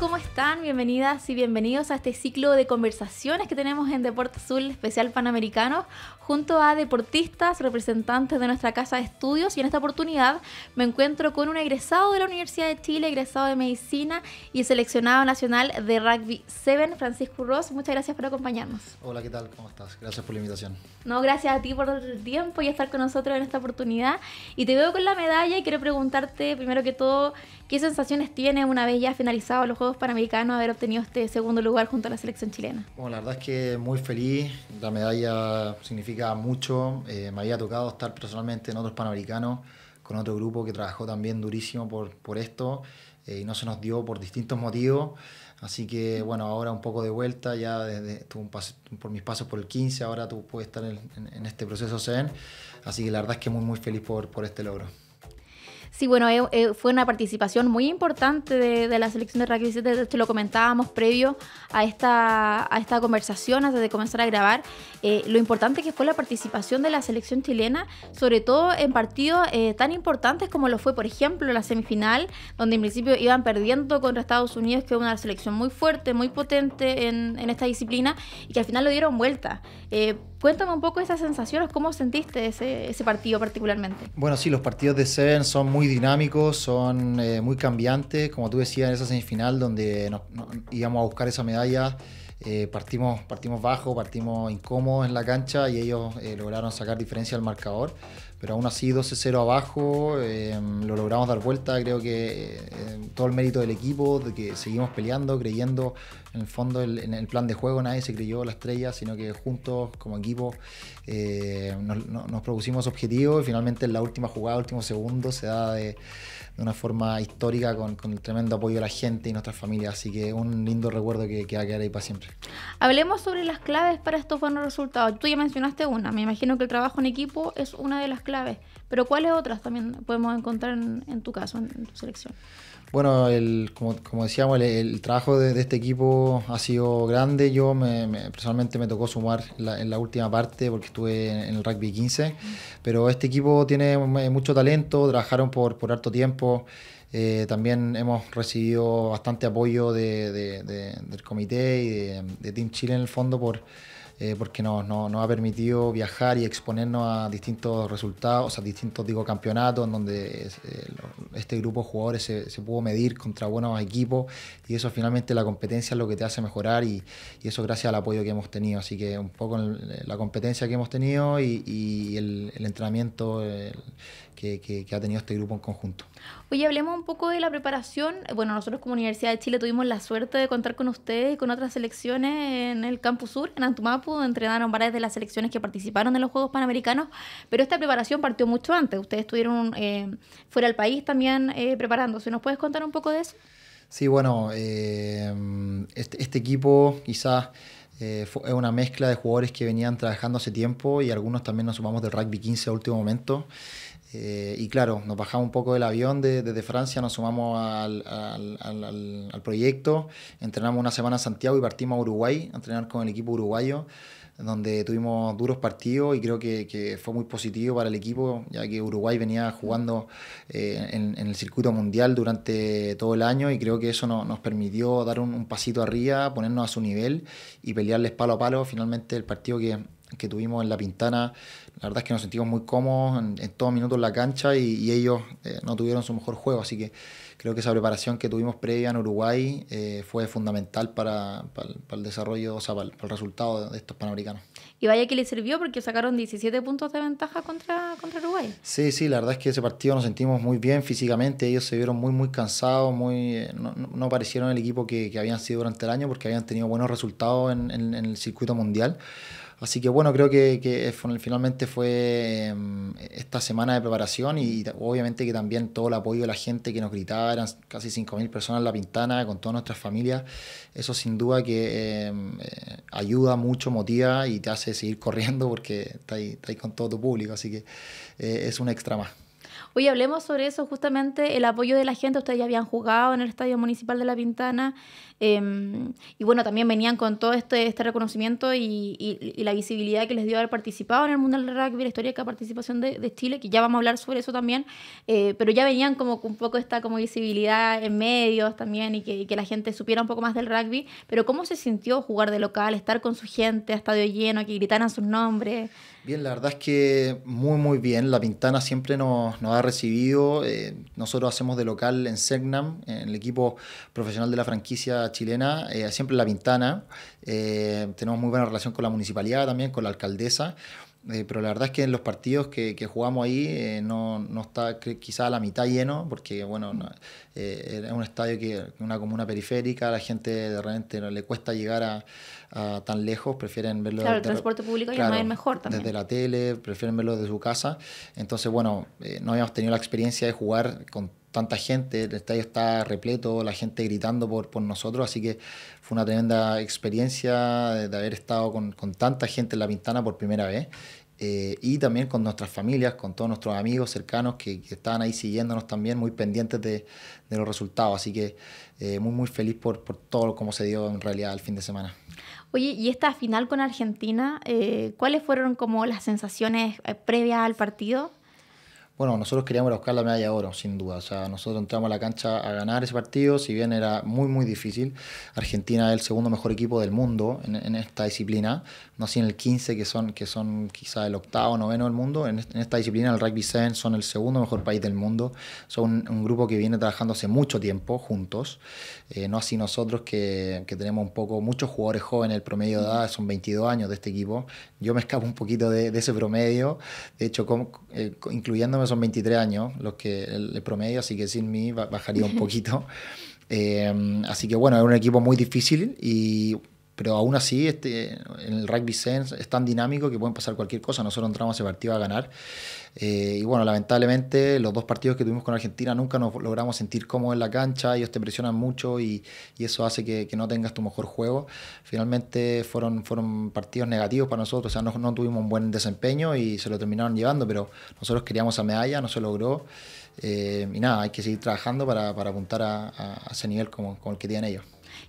¿cómo están? Bienvenidas y bienvenidos a este ciclo de conversaciones que tenemos en Deporte Azul Especial Panamericano junto a deportistas, representantes de nuestra casa de estudios y en esta oportunidad me encuentro con un egresado de la Universidad de Chile, egresado de Medicina y seleccionado nacional de Rugby 7, Francisco Ross. Muchas gracias por acompañarnos. Hola, ¿qué tal? ¿Cómo estás? Gracias por la invitación. No, gracias a ti por el tiempo y estar con nosotros en esta oportunidad. Y te veo con la medalla y quiero preguntarte primero que todo, ¿qué sensaciones tienes una vez ya finalizado los Juegos Panamericanos haber obtenido este segundo lugar junto a la selección chilena? Bueno, la verdad es que muy feliz, la medalla significa mucho, eh, me había tocado estar personalmente en otros Panamericanos con otro grupo que trabajó también durísimo por, por esto eh, y no se nos dio por distintos motivos. Así que bueno, ahora un poco de vuelta, ya desde, tuve un paso, por mis pasos por el 15, ahora tú puedes estar en, en este proceso CEN. Así que la verdad es que muy, muy feliz por, por este logro. Sí, bueno, eh, eh, fue una participación muy importante de, la selección de rugby 7, de hecho lo comentábamos previo a esta, a esta conversación, antes de comenzar a grabar, eh, lo importante que fue la participación de la selección chilena, sobre todo en partidos tan importantes como lo fue, por ejemplo, la semifinal, donde en principio iban perdiendo contra Estados Unidos, que es una selección muy fuerte, muy potente en, esta disciplina, y que al final lo dieron vuelta. cuéntame un poco esas sensaciones, cómo sentiste ese, ese partido particularmente. Bueno, sí, los partidos de Seven son muy dinámicos, son eh, muy cambiantes. Como tú decías, en esa semifinal donde íbamos a buscar esa medalla, eh, partimos, partimos bajo, partimos incómodos en la cancha y ellos eh, lograron sacar diferencia al marcador. Pero aún así, 12-0 abajo, em, lo logramos dar vuelta. Creo que todo el mérito del equipo, de que seguimos peleando, creyendo en el fondo, en el plan de juego nadie se creyó la estrella, sino que juntos, como equipo, eh, nos, nos, propusimos objetivos y finalmente en la última jugada, último segundo, se da de, una forma histórica con, el tremendo apoyo de la gente y nuestras familias. Así que un lindo recuerdo que, que va a quedar ahí para siempre. Hablemos sobre las claves para estos buenos resultados. Tú ya mencionaste una, me imagino que el trabajo en equipo es una de las claves, pero ¿cuáles otras también podemos encontrar en, tu caso, en, en tu selección? Bueno, el, como, como, decíamos, el, trabajo de, este equipo ha sido grande. Yo personalmente me tocó sumar en la última parte porque estuve en, el rugby 15, pero este equipo tiene eh, mucho talento, trabajaron por, por harto tiempo. Eh, también hemos recibido bastante apoyo del comité y de Team Chile en el fondo por eh, porque nos, ha permitido viajar y exponernos a distintos resultados, a distintos digo, campeonatos, en donde eh, este grupo de jugadores se, pudo medir contra buenos equipos y eso finalmente la competencia es lo que te hace mejorar y, eso gracias al apoyo que hemos tenido. Así que un poco la competencia que hemos tenido y, el, entrenamiento que, que ha tenido este grupo en conjunto. Oye, hablemos un poco de la preparación. Bueno, nosotros como Universidad de Chile tuvimos la suerte de contar con ustedes y con otras selecciones en el Campus Sur, en Antumapu entrenaron varias de las selecciones que participaron en los Juegos Panamericanos, pero esta preparación partió mucho antes. Ustedes estuvieron eh, fuera del país también eh, preparándose. ¿Nos puedes contar un poco de eso? Sí, bueno, eh, este, este, equipo quizás es una mezcla de jugadores que venían trabajando hace tiempo y algunos también nos sumamos del rugby 15 a último momento. Eh, y claro, nos bajamos un poco del avión desde Francia, nos sumamos al, proyecto, entrenamos una semana en Santiago y partimos a Uruguay a entrenar con el equipo uruguayo, donde tuvimos duros partidos y creo que, fue muy positivo para el equipo, ya que Uruguay venía jugando eh, en, el circuito mundial durante todo el año y creo que eso nos permitió dar un pasito arriba, ponernos a su nivel y pelearles palo a palo. Finalmente el partido que que tuvimos en La Pintana, la verdad es que nos sentimos muy cómodos en, todos minutos en la cancha y, ellos eh, no tuvieron su mejor juego, así que creo que esa preparación que tuvimos previa en Uruguay eh, fue fundamental para, para, el desarrollo, o sea, para el, resultado de, estos Panamericanos. Y vaya que le sirvió porque sacaron 17 puntos de ventaja contra, contra Uruguay. Sí, sí, la verdad es que ese partido nos sentimos muy bien físicamente, ellos se vieron muy, muy cansados, muy, eh, no, no parecieron el equipo que, que, habían sido durante el año porque habían tenido buenos resultados en, en el circuito mundial. Así que bueno, creo que, finalmente fue mm, esta semana de preparación y obviamente que también todo el apoyo de la gente que nos gritaba, eran casi 5.000 personas en La Pintana, con todas nuestras familias, eso sin duda que eh, eh, ayuda mucho, motiva y te hace seguir corriendo porque está con todo tu público, así que eh, es un extra más. Oye, hablemos sobre eso, justamente el apoyo de la gente. Ustedes ya habían jugado en el Estadio Municipal de La Pintana. Em, y bueno, también venían con todo este, este reconocimiento y, y, la visibilidad que les dio haber participado en el Mundial de Rugby, la histórica participación de, de Chile, que ya vamos a hablar sobre eso también, eh, pero ya venían como un poco esta como visibilidad en medios también y que, que, la gente supiera un poco más del rugby, pero ¿cómo se sintió jugar de local, estar con su gente a estadio lleno, que gritaran sus nombres? Bien, la verdad es que muy, muy bien. La Pintana siempre nos, nos ha recibido. Eh, nosotros hacemos de local en Segnam, en el equipo profesional de la franquicia chilena, eh, siempre La Pintana. Eh, tenemos muy buena relación con la municipalidad también, con la alcaldesa. Eh, pero la verdad es que en los partidos que, jugamos ahí no, no, está quizá la mitad lleno, porque bueno, es un estadio que una comuna periférica, la gente de repente no le cuesta llegar a, tan lejos, prefieren verlo claro, el transporte público mejor también. Desde la tele, prefieren verlo desde su casa. Entonces, bueno, no habíamos tenido la experiencia de jugar con tanta gente, el estadio está repleto, la gente gritando por, por nosotros, así que fue una tremenda experiencia de, haber estado con, tanta gente en La Pintana por primera vez. Eh, y también con nuestras familias, con todos nuestros amigos cercanos que, estaban ahí siguiéndonos también, muy pendientes de, los resultados. Así que eh, muy, muy feliz por, por todo como se dio en realidad el fin de semana. Oye, y esta final con Argentina, eh, ¿cuáles fueron como las sensaciones previas al partido? Bueno, nosotros queríamos buscar la medalla de oro, sin duda. O sea, nosotros entramos a la cancha a ganar ese partido, si bien era muy, muy difícil. Argentina es el segundo mejor equipo del mundo en, en esta disciplina, no así en el 15, que son, que son quizá el octavo, noveno del mundo. En, esta disciplina, el rugby 7 son el segundo mejor país del mundo. Son un, grupo que viene trabajando hace mucho tiempo juntos. Eh, no así nosotros, que, que, tenemos un poco, muchos jugadores jóvenes, el promedio de edad son 22 años de este equipo. Yo me escapo un poquito de, de ese promedio, de hecho, eh, incluyéndome son 23 años los que el, promedio, así que sin mí bajaría un poquito. Eh, así que bueno, es un equipo muy difícil y pero aún así este, en el rugby sense es tan dinámico que pueden pasar cualquier cosa. Nosotros entramos a ese partido a ganar eh, y bueno, lamentablemente los dos partidos que tuvimos con Argentina nunca nos logramos sentir cómodos en la cancha, ellos te presionan mucho y, y eso hace que, que, no tengas tu mejor juego. Finalmente fueron, fueron partidos negativos para nosotros, o sea, no, no tuvimos un buen desempeño y se lo terminaron llevando, pero nosotros queríamos a medalla, no se logró eh, y nada, hay que seguir trabajando para, para apuntar a, ese nivel como, como el que tienen ellos.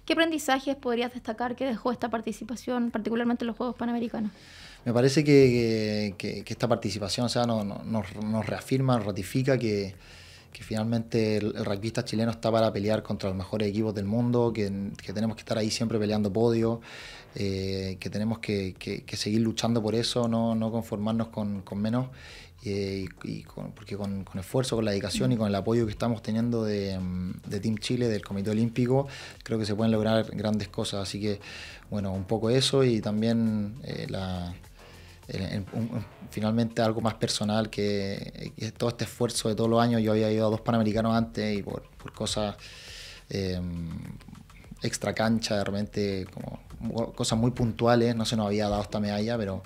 ¿Qué aprendizajes podrías destacar que dejó esta participación, particularmente en los Juegos Panamericanos? Me parece que, que, esta participación o sea, nos, reafirma, nos ratifica que, que finalmente el, el chileno está para pelear contra los mejores equipos del mundo, que, que tenemos que estar ahí siempre peleando podio, eh, que tenemos que, que, que, seguir luchando por eso, no, no conformarnos con, con menos. Eh, y, porque con, esfuerzo, con la dedicación y con el apoyo que estamos teniendo mm, de, Team Chile, del Comité Olímpico, creo que se pueden lograr grandes cosas. Así que, bueno, un poco eso y también eh, finalmente algo más personal que, todo este esfuerzo de todos los años. Yo había ido a dos Panamericanos antes y por, cosas em, extra cancha, de repente como cosas muy puntuales, no se nos había dado esta medalla, pero,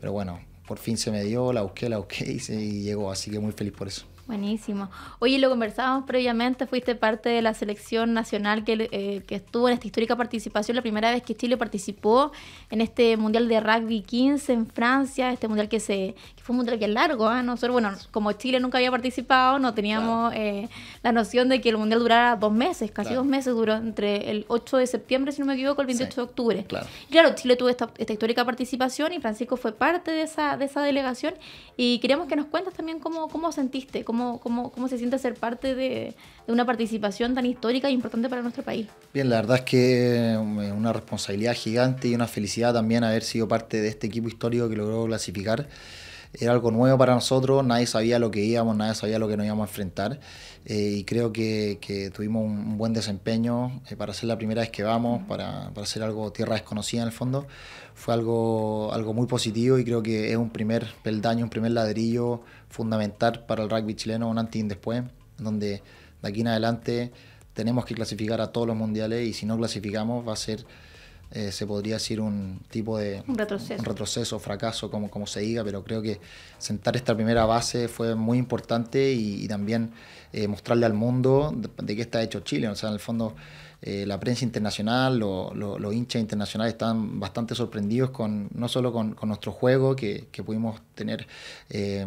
pero bueno, por fin se me dio, la busqué, la busqué y, llegó, así que muy feliz por eso. Buenísimo. Oye, lo conversábamos previamente, fuiste parte de la selección nacional que, eh, que, estuvo en esta histórica participación, la primera vez que Chile participó en este Mundial de Rugby 15 en Francia, este Mundial que se fue un Mundial que es largo, ¿eh? Nosotros, bueno, como Chile nunca había participado, no teníamos eh, la noción de que el Mundial durara dos meses, casi dos meses duró, entre el 8 de septiembre, si no me equivoco, el 28 de octubre. Claro. claro, Chile tuvo esta, histórica participación y Francisco fue parte de esa, de esa delegación y queríamos que nos cuentes también cómo, cómo sentiste, cómo ¿Cómo, cómo, se siente ser parte de, de, una participación tan histórica e importante para nuestro país? Bien, la verdad es que um, es una responsabilidad gigante y una felicidad también haber sido parte de este equipo histórico que logró clasificar era algo nuevo para nosotros, nadie sabía lo que íbamos, nadie sabía lo que nos íbamos a enfrentar eh, y creo que, que, tuvimos un, buen desempeño eh, para ser la primera vez que vamos, para, para hacer algo tierra desconocida en el fondo. Fue algo, algo muy positivo y creo que es un primer peldaño, un primer ladrillo fundamental para el rugby chileno, un antes y después, donde de aquí en adelante tenemos que clasificar a todos los mundiales y si no clasificamos va a ser eh, se podría decir un tipo de retroceso. fracaso, como, como se diga, pero creo que sentar esta primera base fue muy importante y, también eh, mostrarle al mundo de, de, qué está hecho Chile. O sea, en el fondo eh, la prensa internacional, los hinchas internacionales están bastante sorprendidos con no solo con, nuestro juego, que, pudimos tener eh,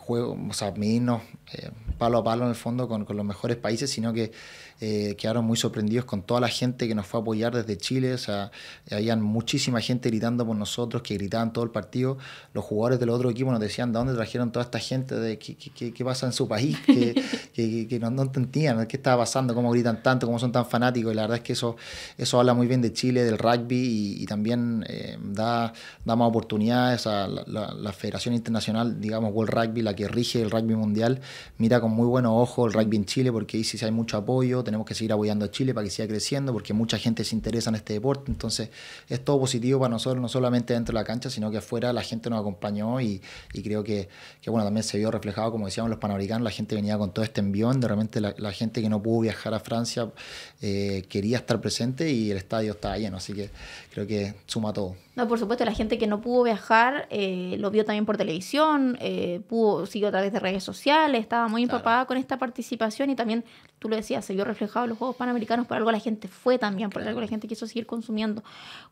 juego, o sea, medirnos eh, palo a palo en el fondo con, los mejores países, sino que eh, quedaron muy sorprendidos con toda la gente que nos fue a apoyar desde Chile, o sea, había muchísima gente gritando por nosotros, que gritaban todo el partido, los jugadores del otro equipo nos decían, ¿de dónde trajeron toda esta gente? De, ¿qué, pasa en su país? Que, que, no entendían qué estaba pasando, cómo gritan tanto, cómo son tan fanáticos la verdad es que eso, eso habla muy bien de Chile, del rugby y, también eh, da, da, más oportunidades a la, Federación Internacional, digamos World Rugby, la que rige el rugby mundial, mira con muy buen ojo el rugby en Chile porque ahí sí hay mucho apoyo, tenemos que seguir apoyando a Chile para que siga creciendo porque mucha gente se interesa en este deporte, entonces es todo positivo para nosotros, no solamente dentro de la cancha, sino que afuera la gente nos acompañó y, creo que, bueno, también se vio reflejado, como decíamos, los panamericanos, la gente venía con todo este envión, de repente la, gente que no pudo viajar a Francia, eh, quería estar presente y el estadio estaba lleno, así que creo que suma todo. No, por supuesto, la gente que no pudo viajar eh, lo vio también por televisión, eh, pudo siguió a través de redes sociales, estaba muy empapada con esta participación y también, tú lo decías, se vio reflejado en los Juegos Panamericanos, por algo la gente fue también, por algo la gente quiso seguir consumiendo.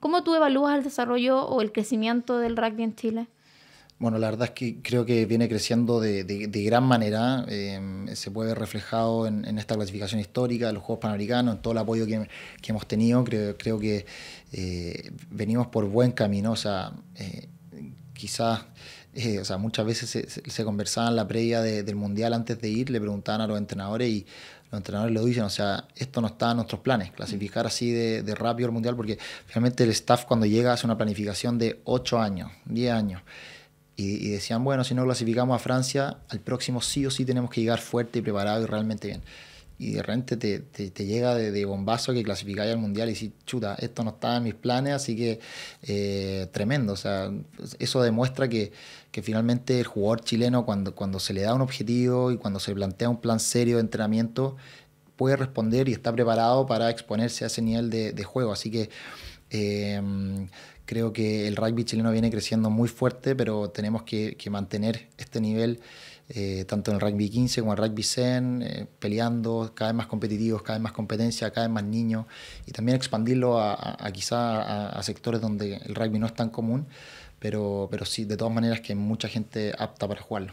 ¿Cómo tú evalúas el desarrollo o el crecimiento del rugby en Chile? Bueno, la verdad es que creo que viene creciendo de, gran manera. Eh, se puede ver reflejado en, esta clasificación histórica, en los Juegos Panamericanos, en todo el apoyo que, hemos tenido. Creo, creo que eh, venimos por buen camino. O sea, eh, quizás, o sea, muchas veces se, conversaba en la previa del Mundial antes de ir, le preguntaban a los entrenadores y los entrenadores lo dicen, o sea, esto no está en nuestros planes, clasificar así de, de rápido el Mundial, porque finalmente el staff cuando llega hace una planificación de 8 años, 10 años y, decían, bueno, si no clasificamos a Francia, al próximo sí o sí tenemos que llegar fuerte y preparado y realmente bien. Y de repente te, te, llega de, de, bombazo que clasificáis al mundial y dices, chuta, esto no estaba en mis planes, así que eh, tremendo. O sea, eso demuestra que, que, finalmente el jugador chileno, cuando, cuando se le da un objetivo y cuando se plantea un plan serio de entrenamiento, puede responder y está preparado para exponerse a ese nivel de, de juego. Así que. Eh, Creo que el rugby chileno viene creciendo muy fuerte, pero tenemos que, mantener este nivel. Eh, tanto en el rugby 15 como en el rugby 100, eh, peleando, cada vez más competitivos, cada vez más competencia, cada vez más niños, y también expandirlo a, a, quizá a, sectores donde el rugby no es tan común, pero, pero sí, de todas maneras que mucha gente apta para jugarlo.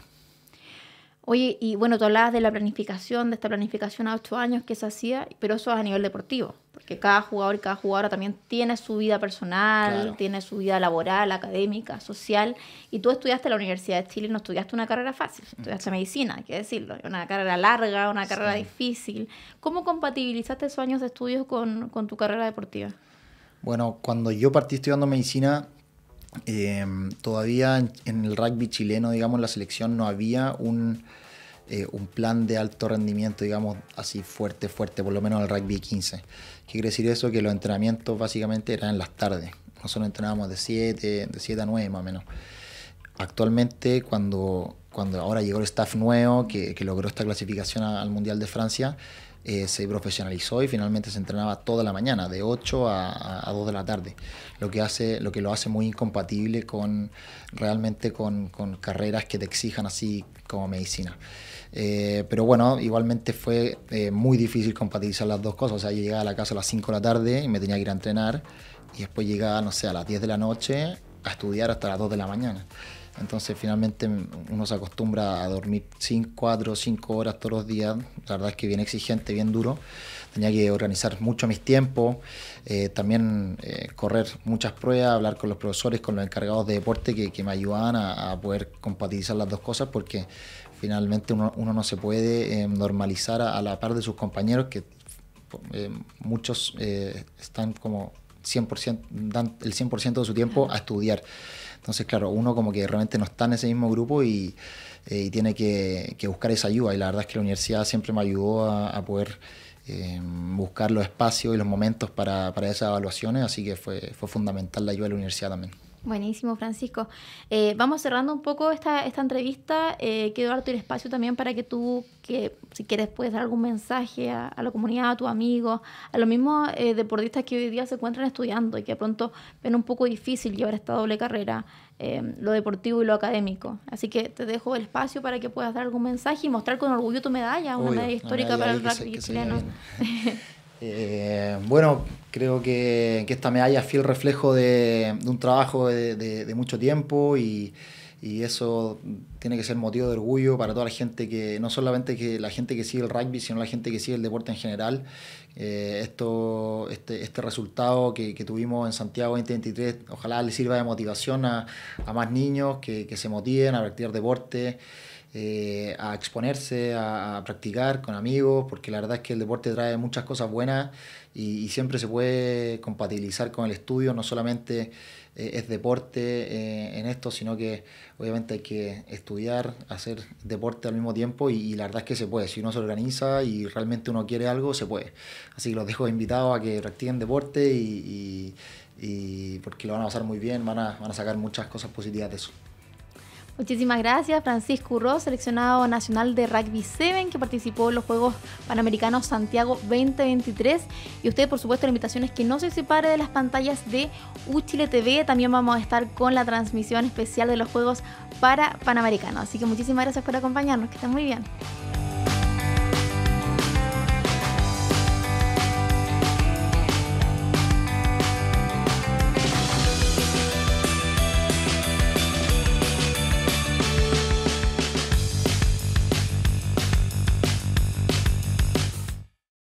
Oye, y bueno, tú hablabas de la planificación, de esta planificación a ocho años que se hacía, pero eso es a nivel deportivo, porque cada jugador y cada jugadora también tiene su vida personal, tiene su vida laboral, académica, social, y tú estudiaste en la Universidad de Chile, y no estudiaste una carrera fácil, estudiaste medicina, hay que decirlo, una carrera larga, una carrera difícil. ¿Cómo compatibilizaste esos años de estudios con, con tu carrera deportiva? Bueno, cuando yo partí estudiando medicina, Em, todavía en el rugby chileno, digamos, la selección no había un, eh, un plan de alto rendimiento, digamos, así fuerte, fuerte, por lo menos en el rugby 15. ¿Qué quiere decir eso? Que los entrenamientos básicamente eran en las tardes. Nosotros entrenábamos de 7, de 7 a 9 más o menos. Actualmente, cuando cuando ahora llegó el staff nuevo que, logró esta clasificación al Mundial de Francia, eh, se profesionalizó y finalmente se entrenaba toda la mañana, de 8 a, 2 de la tarde, lo que, hace, lo que lo hace muy incompatible con realmente con, carreras que te exijan así como medicina. Eh, pero bueno, igualmente fue eh, muy difícil compatibilizar las dos cosas. O sea, yo llegaba a la casa a las 5 de la tarde y me tenía que ir a entrenar y después llegaba, no sé, a las 10 de la noche a estudiar hasta las 2 de la mañana. Entonces finalmente uno se acostumbra a dormir 5, 4, 5 horas todos los días. La verdad es que bien exigente, bien duro. Tenía que organizar mucho mis tiempos, eh, también eh, correr muchas pruebas, hablar con los profesores, con los encargados de deporte que, me ayudaban a, poder compatibilizar las dos cosas porque finalmente uno, no se puede eh, normalizar a, la par de sus compañeros que muchos están como dan el 100% de su tiempo a estudiar. Entonces, claro, uno como que realmente no está en ese mismo grupo y, eh, tiene que, buscar esa ayuda. Y la verdad es que la universidad siempre me ayudó a, poder eh, buscar los espacios y los momentos para, para, esas evaluaciones, así que fue, fue fundamental la ayuda de la universidad también. Buenísimo, Francisco. Eh, vamos cerrando un poco esta, esta entrevista. Eh, quiero darte el espacio también para que tú, que si quieres, puedes dar algún mensaje a, la comunidad, a tus amigos, a los mismos eh, deportistas que hoy día se encuentran estudiando y que de pronto ven un poco difícil llevar esta doble carrera, eh, lo deportivo y lo académico. Así que te dejo el espacio para que puedas dar algún mensaje y mostrar con orgullo tu medalla, una medalla histórica para el rugby chileno. Eh, bueno, creo que, que, esta medalla es fiel reflejo de, un trabajo de, mucho tiempo y, y, eso tiene que ser motivo de orgullo para toda la gente que, no solamente que la gente que sigue el rugby, sino la gente que sigue el deporte en general. Eh, esto, este, este resultado que, tuvimos en Santiago 2023, ojalá le sirva de motivación a, a más niños que, que se motiven a practicar deporte. Eh, a exponerse, a, practicar con amigos, porque la verdad es que el deporte trae muchas cosas buenas y, siempre se puede compatibilizar con el estudio, no solamente eh, es deporte eh, en esto, sino que obviamente hay que estudiar, hacer deporte al mismo tiempo y, la verdad es que se puede, si uno se organiza y realmente uno quiere algo, se puede. Así que los dejo invitados a que practiquen deporte y, porque lo van a pasar muy bien, van a, van a sacar muchas cosas positivas de eso. Muchísimas gracias, Francisco Ross seleccionado nacional de Rugby 7, que participó en los Juegos Panamericanos Santiago 2023. Y usted, por supuesto, la invitación es que no se separe de las pantallas de Uchile TV. También vamos a estar con la transmisión especial de los Juegos para Panamericanos. Así que muchísimas gracias por acompañarnos, que estén muy bien.